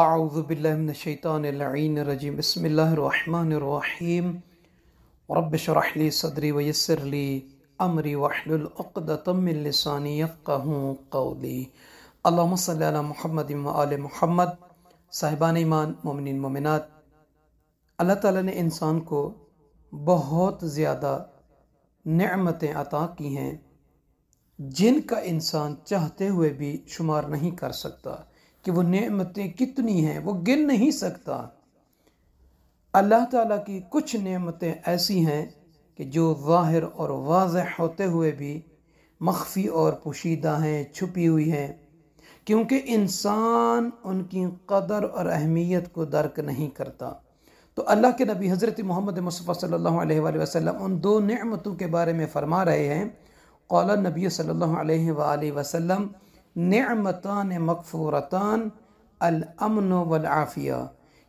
اعوذ باللہ من الشیطان اللعین الرجیم بسم اللہ الرحمن الرحیم رب شرح لی صدری ویسر ویسرلی من لسانی السانی قولی اللہم صلی اللہ محمد و آل محمد صاحبان ایمان مومنین مومنات اللہ تعالیٰ نے انسان کو بہت زیادہ نعمتیں عطا کی ہیں جن کا انسان چاہتے ہوئے بھی شمار نہیں کر سکتا کہ وہ نعمتیں کتنی ہیں وہ گن نہیں سکتا اللہ تعالیٰ کی کچھ نعمتیں ایسی ہیں کہ جو ظاہر اور واضح ہوتے ہوئے بھی مخفی اور پوشیدہ ہیں چھپی ہوئی ہیں کیونکہ انسان ان کی قدر اور اہمیت کو درک نہیں کرتا تو اللہ کے نبی حضرت محمد مصطفیٰ صلی اللہ علیہ وآلہ وسلم ان دو نعمتوں کے بارے میں فرما رہے ہیں قال نبی صلی اللہ علیہ وآلہ وسلم نعمتان مقفورتان الامن والعافیہ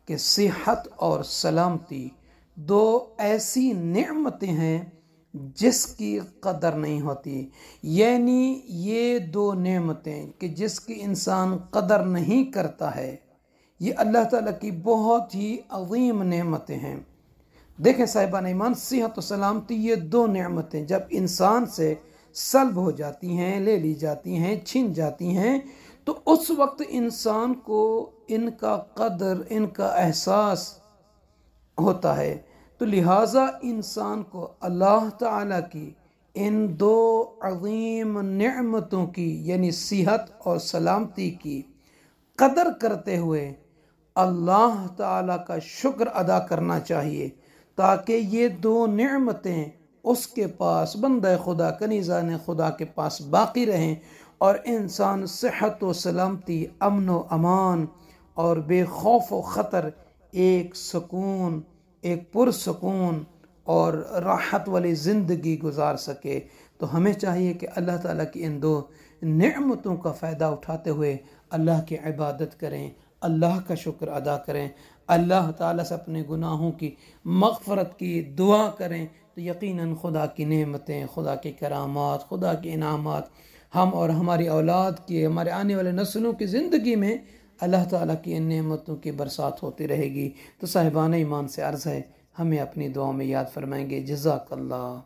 کہ صحت اور سلامتی دو ایسی نعمتیں ہیں جس کی قدر نہیں ہوتی یعنی یہ دو نعمتیں کہ جس کی انسان قدر نہیں کرتا ہے یہ اللہ تعالیٰ کی بہت ہی عظیم نعمتیں ہیں دیکھیں صاحبان ایمان صحت و سلامتی یہ دو نعمتیں جب انسان سے سلب ہو جاتی ہیں لے لی جاتی ہیں چھن جاتی ہیں تو اس وقت انسان کو ان کا قدر ان کا احساس ہوتا ہے تو لہٰذا انسان کو اللہ تعالیٰ کی ان دو عظیم نعمتوں کی یعنی صحت اور سلامتی کی قدر کرتے ہوئے اللہ تعالیٰ کا شکر ادا کرنا چاہیے تاکہ یہ دو نعمتیں اس کے پاس بندہ خدا کنیزان خدا کے پاس باقی رہیں اور انسان صحت و سلامتی امن و امان اور بے خوف و خطر ایک سکون ایک پرسکون اور راحت والی زندگی گزار سکے تو ہمیں چاہیے کہ اللہ تعالیٰ کی ان دو نعمتوں کا فائدہ اٹھاتے ہوئے اللہ کی عبادت کریں اللہ کا شکر ادا کریں اللہ تعالیٰ سے اپنے گناہوں کی مغفرت کی دعا کریں تو یقیناً خدا کی نعمتیں خدا کی کرامات خدا کے انعامات ہم اور ہماری اولاد کی ہمارے آنے والے نسلوں کی زندگی میں اللہ تعالیٰ کی ان نعمتوں کی برسات ہوتی رہے گی تو صاحبان ایمان سے عرض ہے ہمیں اپنی دعاؤں میں یاد فرمائیں گے جزاک اللہ